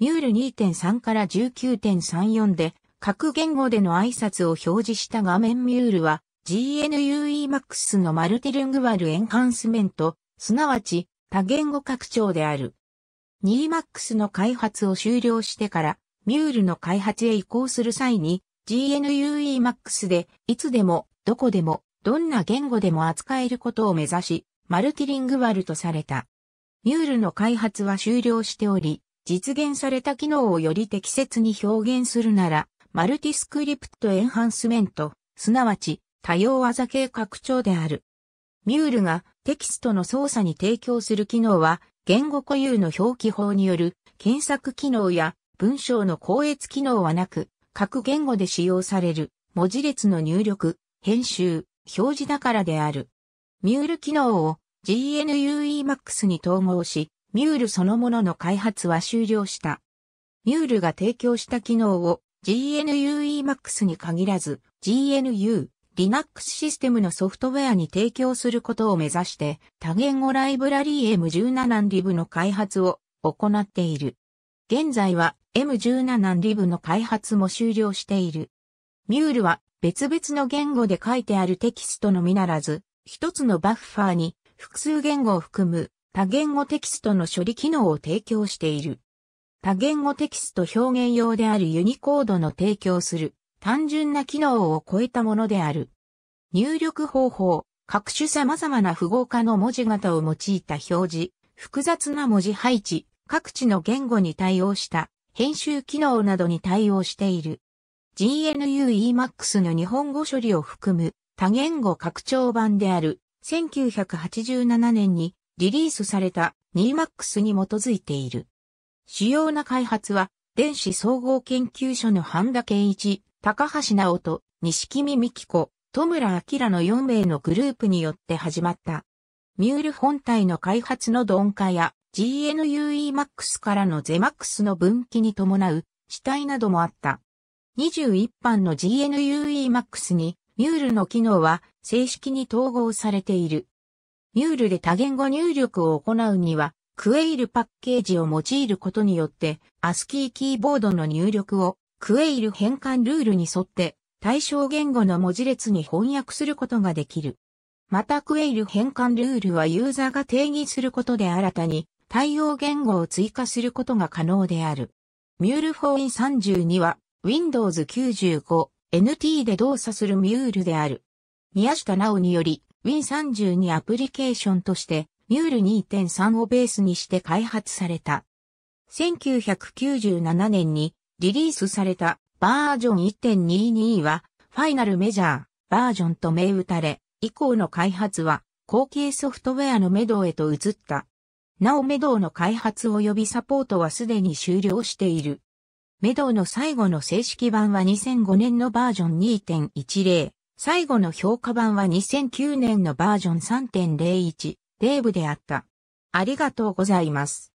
ミュール2.3から19.34で各言語での挨拶を表示した画面ミュールは GNUEMAX のマルティリングワルエンハンスメント、すなわち多言語拡張である。2EMAX の開発を終了してからミュールの開発へ移行する際に GNUEMAX でいつでもどこでもどんな言語でも扱えることを目指しマルティリングワルとされた。ミュールの開発は終了しており、実現された機能をより適切に表現するなら、マルティスクリプトエンハンスメント、すなわち多様技系拡張である。ミュールがテキストの操作に提供する機能は、言語固有の表記法による検索機能や文章の校閲機能はなく、各言語で使用される文字列の入力、編集、表示だからである。ミュール機能を GNUEMAX に統合し、ミュールそのものの開発は終了した。ミュールが提供した機能を GNU-Emacs に限らず GNU Linux システムのソフトウェアに提供することを目指して多言語ライブラリー M17Lib の開発を行っている。現在は M17Lib の開発も終了している。ミュールは別々の言語で書いてあるテキストのみならず、一つのバッファーに複数言語を含む多言語テキストの処理機能を提供している。多言語テキスト表現用であるユニコードの提供する単純な機能を超えたものである。入力方法、各種様々な符号化の文字型を用いた表示、複雑な文字配置、各地の言語に対応した編集機能などに対応している。GNU-Emacs の日本語処理を含む多言語拡張版である1987年にリリースされた NEMAX に基づいている。主要な開発は、電子総合研究所の半田健一、高橋直人、西君美紀子、戸村明の4名のグループによって始まった。ミュール本体の開発の鈍化や GNUEMAX からの ZMAX の分岐に伴う死体などもあった。21版の GNUEMAX にミュールの機能は正式に統合されている。ミュールで多言語入力を行うには、クエイルパッケージを用いることによって、アスキーキーボードの入力を、クエイル変換ルールに沿って、対象言語の文字列に翻訳することができる。またクエイル変換ルールはユーザーが定義することで新たに対応言語を追加することが可能である。ミュール 4E32 は Windows 95 NT で動作するミュールである。宮下直により Win32 アプリケーションとして、ミュール2.3をベースにして開発された。1997年にリリースされたバージョン1.22はファイナルメジャーバージョンと銘打たれ、以降の開発は後継ソフトウェアのメドウへと移った。なおメドウの開発及びサポートはすでに終了している。メドウの最後の正式版は2005年のバージョン2.10。最後の評価版は2009年のバージョン3.01、デーブであった。ありがとうございます。